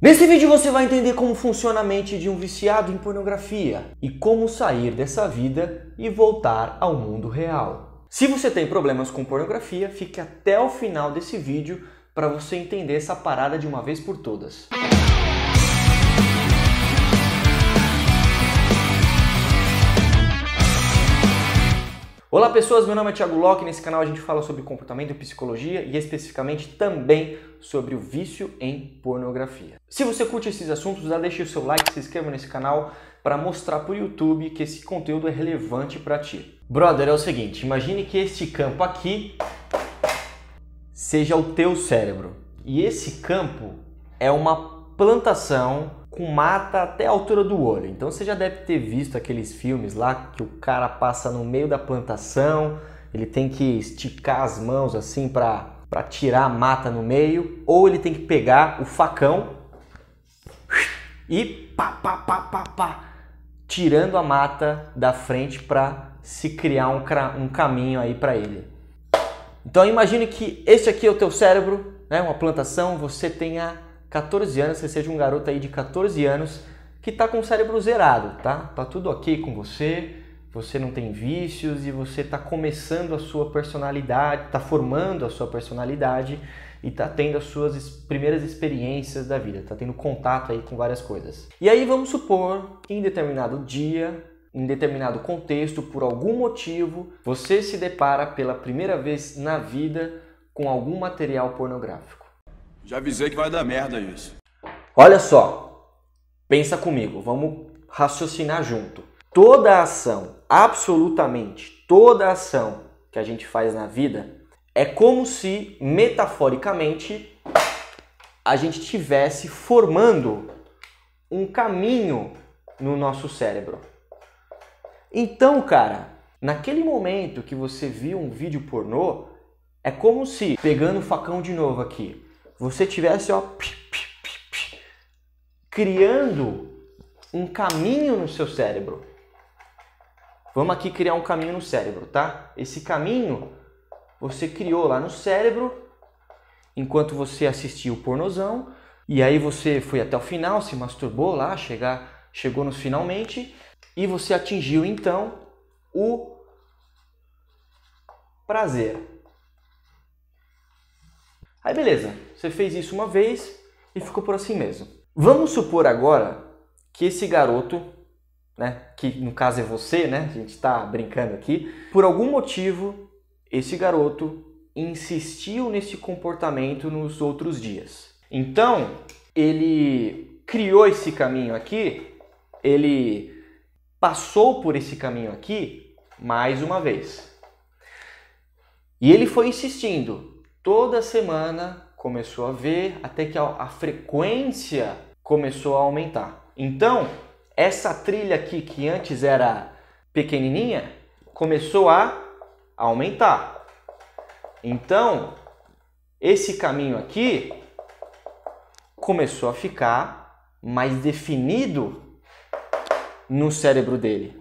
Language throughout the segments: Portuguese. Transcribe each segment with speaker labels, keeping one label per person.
Speaker 1: Nesse vídeo você vai entender como funciona a mente de um viciado em pornografia e como sair dessa vida e voltar ao mundo real. Se você tem problemas com pornografia, fique até o final desse vídeo para você entender essa parada de uma vez por todas. Música Olá pessoas, meu nome é Thiago Locke. Nesse canal a gente fala sobre comportamento e psicologia e especificamente também sobre o vício em pornografia. Se você curte esses assuntos, já deixe o seu like, se inscreva nesse canal para mostrar para o YouTube que esse conteúdo é relevante para ti. Brother, é o seguinte, imagine que este campo aqui seja o teu cérebro. E esse campo é uma plantação com mata até a altura do olho. Então você já deve ter visto aqueles filmes lá que o cara passa no meio da plantação, ele tem que esticar as mãos assim para para tirar a mata no meio, ou ele tem que pegar o facão e pá, pá, pá, pá, pá, tirando a mata da frente para se criar um, um caminho aí para ele. Então imagine que esse aqui é o teu cérebro, né, uma plantação, você tem a 14 anos, você seja um garoto aí de 14 anos que tá com o cérebro zerado, tá? Tá tudo ok com você, você não tem vícios e você tá começando a sua personalidade, tá formando a sua personalidade e tá tendo as suas primeiras experiências da vida, tá tendo contato aí com várias coisas. E aí vamos supor que em determinado dia, em determinado contexto, por algum motivo, você se depara pela primeira vez na vida com algum material pornográfico. Já avisei que vai dar merda isso. Olha só, pensa comigo, vamos raciocinar junto. Toda ação, absolutamente toda ação que a gente faz na vida é como se metaforicamente a gente tivesse formando um caminho no nosso cérebro. Então, cara, naquele momento que você viu um vídeo pornô, é como se, pegando o facão de novo aqui, você tivesse ó, criando um caminho no seu cérebro. Vamos aqui criar um caminho no cérebro, tá? Esse caminho você criou lá no cérebro enquanto você assistiu o pornozão e aí você foi até o final, se masturbou lá, chegar, chegou nos finalmente e você atingiu então o prazer. Aí beleza, você fez isso uma vez e ficou por assim mesmo. Vamos supor agora que esse garoto, né, que no caso é você, né, a gente está brincando aqui, por algum motivo esse garoto insistiu nesse comportamento nos outros dias. Então ele criou esse caminho aqui, ele passou por esse caminho aqui mais uma vez. E ele foi insistindo, toda semana começou a ver até que a, frequência começou a aumentar. Então, essa trilha aqui que antes era pequenininha começou a aumentar. Então, esse caminho aqui começou a ficar mais definido no cérebro dele.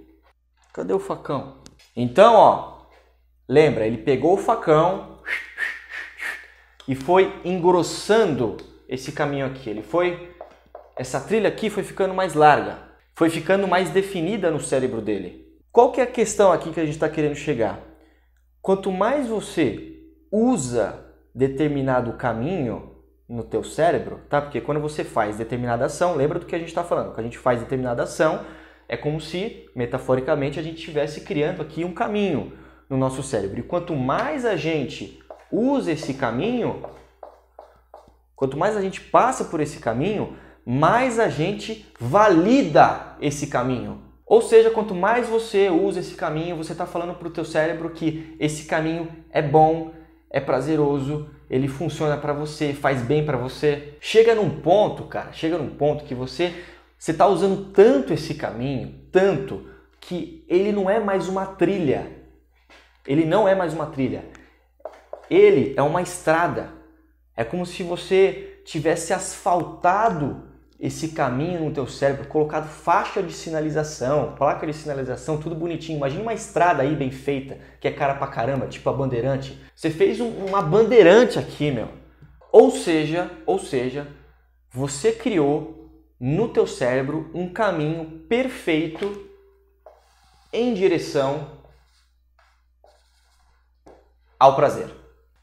Speaker 1: Cadê o facão? Então, ó, lembra, ele pegou o facão, e foi engrossando esse caminho aqui. Ele foi essa trilha aqui foi ficando mais larga, foi ficando mais definida no cérebro dele. Qual que é a questão aqui que a gente está querendo chegar? Quanto mais você usa determinado caminho no teu cérebro, tá? Porque quando você faz determinada ação, lembra do que a gente está falando? Quando a gente faz determinada ação, é como se, metaforicamente, a gente estivesse criando aqui um caminho no nosso cérebro. E quanto mais a gente usa esse caminho, quanto mais a gente passa por esse caminho, mais a gente valida esse caminho. Ou seja, quanto mais você usa esse caminho, você está falando para o teu cérebro que esse caminho é bom, é prazeroso, ele funciona para você, faz bem para você. Chega num ponto, cara, chega num ponto que você você está usando tanto esse caminho, tanto que ele não é mais uma trilha. Ele não é mais uma trilha. Ele é uma estrada. É como se você tivesse asfaltado esse caminho no teu cérebro, colocado faixa de sinalização, placa de sinalização, tudo bonitinho. Imagina uma estrada aí bem feita, que é cara pra caramba, tipo a bandeirante. Você fez um, uma bandeirante aqui, meu. Ou seja, ou seja, você criou no teu cérebro um caminho perfeito em direção ao prazer.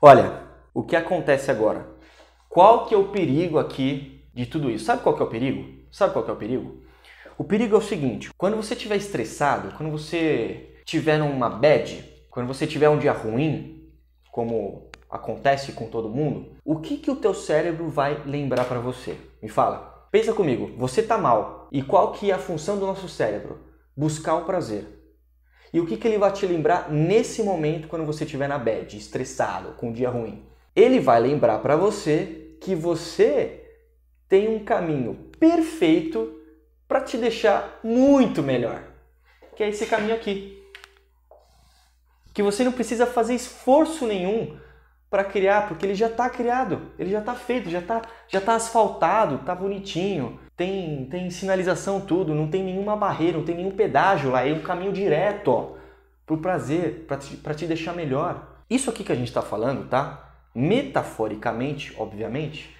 Speaker 1: Olha, o que acontece agora? Qual que é o perigo aqui de tudo isso? Sabe qual que é o perigo? Sabe qual que é o perigo? O perigo é o seguinte, quando você estiver estressado, quando você estiver numa bad, quando você tiver um dia ruim, como acontece com todo mundo, o que, que o teu cérebro vai lembrar para você? Me fala. Pensa comigo, você tá mal. E qual que é a função do nosso cérebro? Buscar o prazer. E o que, que ele vai te lembrar nesse momento quando você estiver na bed, estressado, com um dia ruim? Ele vai lembrar para você que você tem um caminho perfeito para te deixar muito melhor. Que é esse caminho aqui. Que você não precisa fazer esforço nenhum para criar, porque ele já está criado, ele já está feito, já está já tá asfaltado, está bonitinho, tem, tem sinalização tudo, não tem nenhuma barreira, não tem nenhum pedágio lá, é um caminho direto para o prazer, para te, pra te deixar melhor. Isso aqui que a gente está falando, tá? Metaforicamente, obviamente,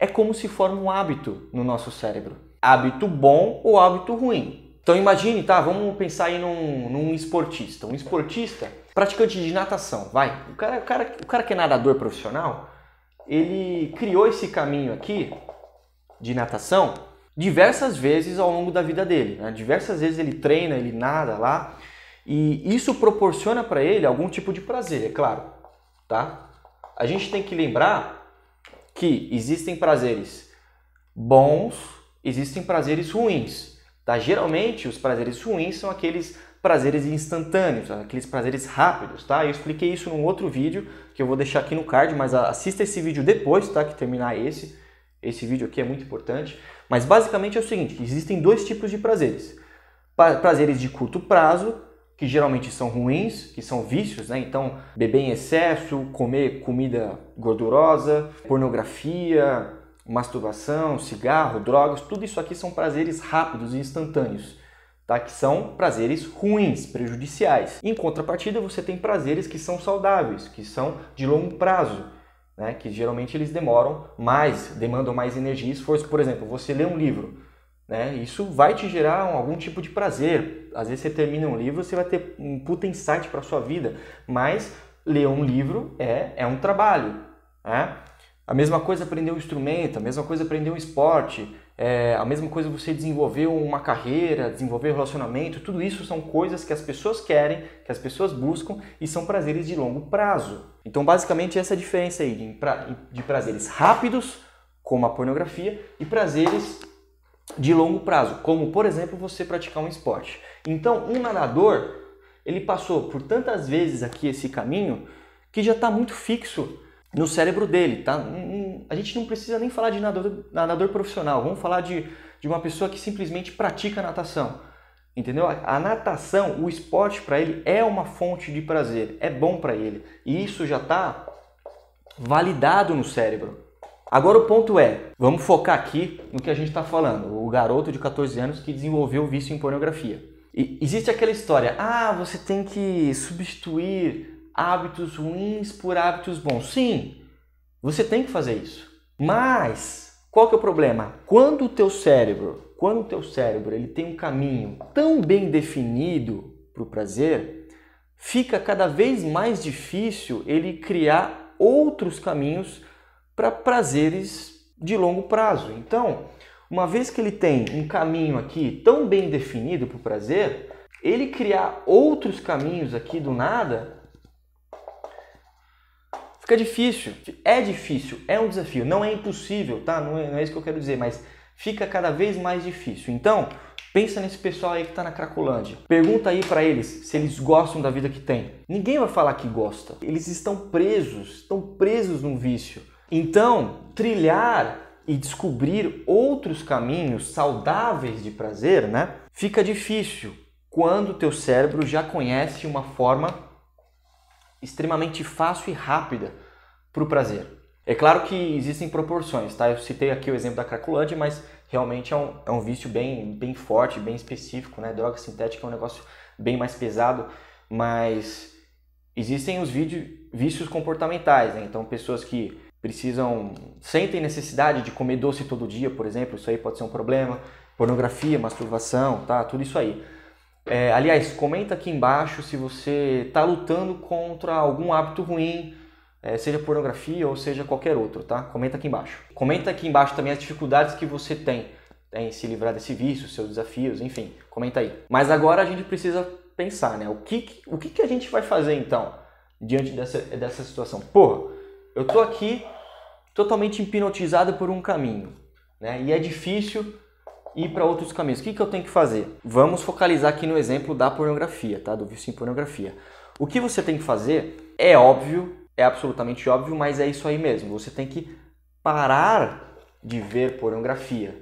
Speaker 1: é como se forma um hábito no nosso cérebro. Hábito bom ou hábito ruim. Então imagine, tá? Vamos pensar aí num, num esportista. Um esportista, praticante de natação, vai. O cara, o, cara, o cara que é nadador profissional, ele criou esse caminho aqui de natação diversas vezes ao longo da vida dele. Né? Diversas vezes ele treina, ele nada lá. E isso proporciona para ele algum tipo de prazer, é claro. Tá? A gente tem que lembrar que existem prazeres bons, existem prazeres ruins. Tá? Geralmente, os prazeres ruins são aqueles prazeres instantâneos, aqueles prazeres rápidos, tá? Eu expliquei isso num outro vídeo que eu vou deixar aqui no card, mas assista esse vídeo depois, tá? Que terminar esse. Esse vídeo aqui é muito importante. Mas basicamente é o seguinte: existem dois tipos de prazeres. Prazeres de curto prazo, que geralmente são ruins, que são vícios, né? Então, beber em excesso, comer comida gordurosa, pornografia, masturbação, cigarro, drogas, tudo isso aqui são prazeres rápidos e instantâneos. Tá? que são prazeres ruins, prejudiciais. Em contrapartida, você tem prazeres que são saudáveis, que são de longo prazo, né, que geralmente eles demoram mais, demandam mais energia e esforço. Por exemplo, você lê um livro, né, isso vai te gerar um, algum tipo de prazer. Às vezes você termina um livro, você vai ter um puta insight para sua vida, mas ler um livro é, é um trabalho. Né? A mesma coisa aprender um instrumento, a mesma coisa aprender um esporte, é, a mesma coisa você desenvolver uma carreira, desenvolver um relacionamento, tudo isso são coisas que as pessoas querem, que as pessoas buscam e são prazeres de longo prazo. Então, basicamente, essa é a diferença aí de, pra, de prazeres rápidos, como a pornografia, e prazeres de longo prazo, como, por exemplo, você praticar um esporte. Então, um nadador, ele passou por tantas vezes aqui esse caminho que já está muito fixo no cérebro dele, tá? Um, a gente não precisa nem falar de nadador, nadador profissional. Vamos falar de, de uma pessoa que simplesmente pratica natação. Entendeu? A natação, o esporte para ele é uma fonte de prazer, é bom para ele. E isso já está validado no cérebro. Agora o ponto é, vamos focar aqui no que a gente está falando, o garoto de 14 anos que desenvolveu vício em pornografia. E existe aquela história, ah, você tem que substituir hábitos ruins por hábitos bons. Sim, você tem que fazer isso. Mas qual que é o problema? Quando o teu cérebro, quando o teu cérebro ele tem um caminho tão bem definido para o prazer, fica cada vez mais difícil ele criar outros caminhos para prazeres de longo prazo. Então, uma vez que ele tem um caminho aqui tão bem definido para o prazer, ele criar outros caminhos aqui do nada Fica difícil. É difícil, é um desafio. Não é impossível, tá? Não é, não é isso que eu quero dizer, mas fica cada vez mais difícil. Então, pensa nesse pessoal aí que está na Cracolândia. Pergunta aí para eles se eles gostam da vida que têm. Ninguém vai falar que gosta. Eles estão presos, estão presos num vício. Então, trilhar e descobrir outros caminhos saudáveis de prazer, né? Fica difícil quando o teu cérebro já conhece uma forma extremamente fácil e rápida para o prazer. É claro que existem proporções, tá? Eu citei aqui o exemplo da cracolândia, mas realmente é um, é um vício bem, bem forte, bem específico, né? Droga sintética é um negócio bem mais pesado, mas existem os vícios comportamentais, né? Então, pessoas que precisam, sentem necessidade de comer doce todo dia, por exemplo, isso aí pode ser um problema. Pornografia, masturbação, tá? Tudo isso aí. É, aliás, comenta aqui embaixo se você está lutando contra algum hábito ruim, é, seja pornografia ou seja qualquer outro, tá? Comenta aqui embaixo. Comenta aqui embaixo também as dificuldades que você tem em se livrar desse vício, seus desafios, enfim, comenta aí. Mas agora a gente precisa pensar, né? O que, o que, que a gente vai fazer então diante dessa, dessa situação? Porra, eu tô aqui totalmente hipnotizado por um caminho, né? E é difícil ir para outros caminhos. O que, que eu tenho que fazer? Vamos focalizar aqui no exemplo da pornografia, tá? Do vício em pornografia. O que você tem que fazer é óbvio, é absolutamente óbvio, mas é isso aí mesmo. Você tem que parar de ver pornografia.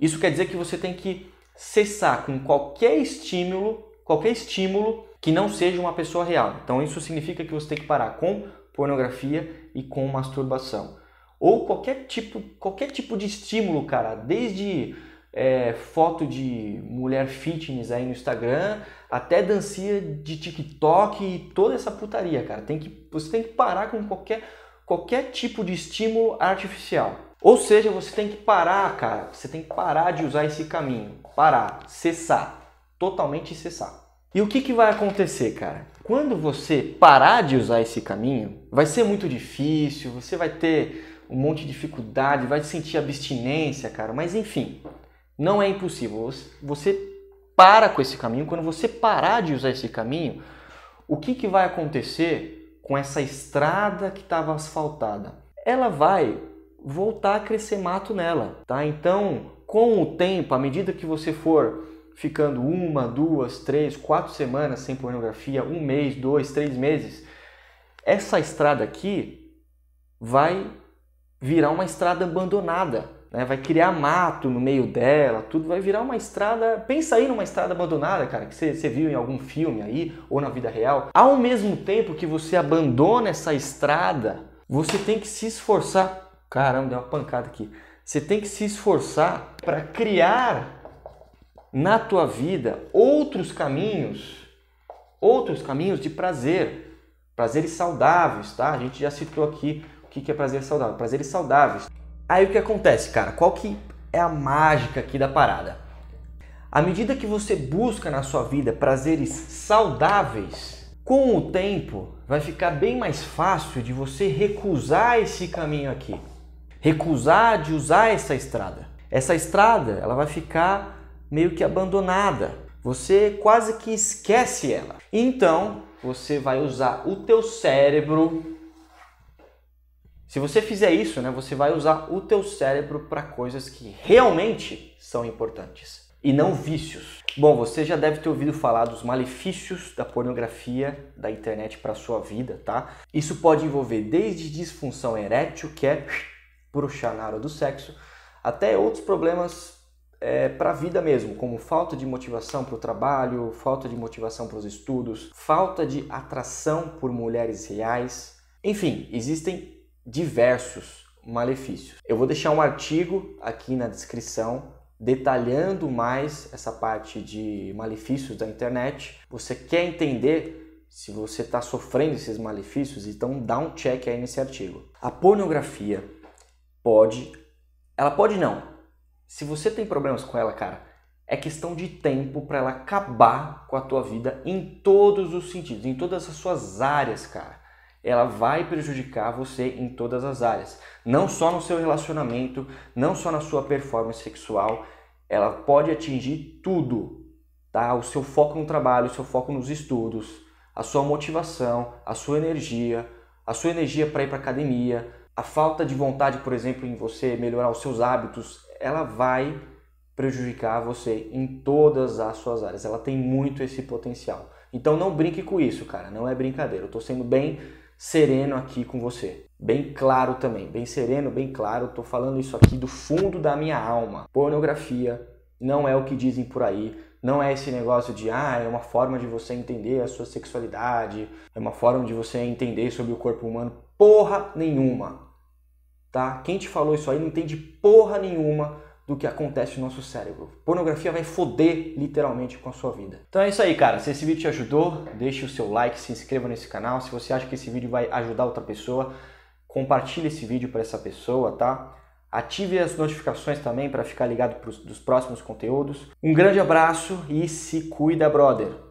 Speaker 1: Isso quer dizer que você tem que cessar com qualquer estímulo, qualquer estímulo que não seja uma pessoa real. Então isso significa que você tem que parar com pornografia e com masturbação ou qualquer tipo, qualquer tipo de estímulo, cara, desde é, foto de mulher fitness aí no Instagram, até dancinha de TikTok e toda essa putaria, cara. Tem que, você tem que parar com qualquer, qualquer tipo de estímulo artificial. Ou seja, você tem que parar, cara. Você tem que parar de usar esse caminho. Parar, cessar. Totalmente cessar. E o que, que vai acontecer, cara? Quando você parar de usar esse caminho, vai ser muito difícil, você vai ter um monte de dificuldade, vai sentir abstinência, cara. Mas enfim, não é impossível. Você para com esse caminho. Quando você parar de usar esse caminho, o que, que vai acontecer com essa estrada que estava asfaltada? Ela vai voltar a crescer mato nela, tá? Então, com o tempo, à medida que você for ficando uma, duas, três, quatro semanas sem pornografia, um mês, dois, três meses, essa estrada aqui vai virar uma estrada abandonada né? vai criar mato no meio dela, tudo vai virar uma estrada. Pensa aí numa estrada abandonada, cara, que você, você viu em algum filme aí ou na vida real. Ao mesmo tempo que você abandona essa estrada, você tem que se esforçar. Caramba, deu uma pancada aqui. Você tem que se esforçar para criar na tua vida outros caminhos, outros caminhos de prazer, prazeres saudáveis, tá? A gente já citou aqui o que é prazer saudável, prazeres saudáveis. Aí o que acontece, cara? Qual que é a mágica aqui da parada? À medida que você busca na sua vida prazeres saudáveis, com o tempo vai ficar bem mais fácil de você recusar esse caminho aqui. Recusar de usar essa estrada. Essa estrada, ela vai ficar meio que abandonada. Você quase que esquece ela. Então, você vai usar o teu cérebro se você fizer isso, né, você vai usar o teu cérebro para coisas que realmente são importantes e não vícios. Bom, você já deve ter ouvido falar dos malefícios da pornografia da internet para sua vida, tá? Isso pode envolver desde disfunção erétil, que é bruxar na hora do sexo, até outros problemas é, para a vida mesmo, como falta de motivação para o trabalho, falta de motivação para os estudos, falta de atração por mulheres reais. Enfim, existem diversos malefícios. Eu vou deixar um artigo aqui na descrição detalhando mais essa parte de malefícios da internet. Você quer entender se você está sofrendo esses malefícios? Então dá um check aí nesse artigo. A pornografia pode, ela pode não. Se você tem problemas com ela, cara, é questão de tempo para ela acabar com a tua vida em todos os sentidos, em todas as suas áreas, cara ela vai prejudicar você em todas as áreas, não só no seu relacionamento, não só na sua performance sexual, ela pode atingir tudo, tá? O seu foco no trabalho, o seu foco nos estudos, a sua motivação, a sua energia, a sua energia para ir para academia, a falta de vontade, por exemplo, em você melhorar os seus hábitos, ela vai prejudicar você em todas as suas áreas. Ela tem muito esse potencial. Então não brinque com isso, cara, não é brincadeira. Eu tô sendo bem sereno aqui com você. Bem claro também, bem sereno, bem claro. Tô falando isso aqui do fundo da minha alma. Pornografia não é o que dizem por aí. Não é esse negócio de, ah, é uma forma de você entender a sua sexualidade, é uma forma de você entender sobre o corpo humano. Porra nenhuma, tá? Quem te falou isso aí não entende porra nenhuma do que acontece no nosso cérebro. Pornografia vai foder literalmente com a sua vida. Então é isso aí, cara. Se esse vídeo te ajudou, deixe o seu like, se inscreva nesse canal. Se você acha que esse vídeo vai ajudar outra pessoa, compartilhe esse vídeo para essa pessoa, tá? Ative as notificações também para ficar ligado pros, dos próximos conteúdos. Um grande abraço e se cuida, brother!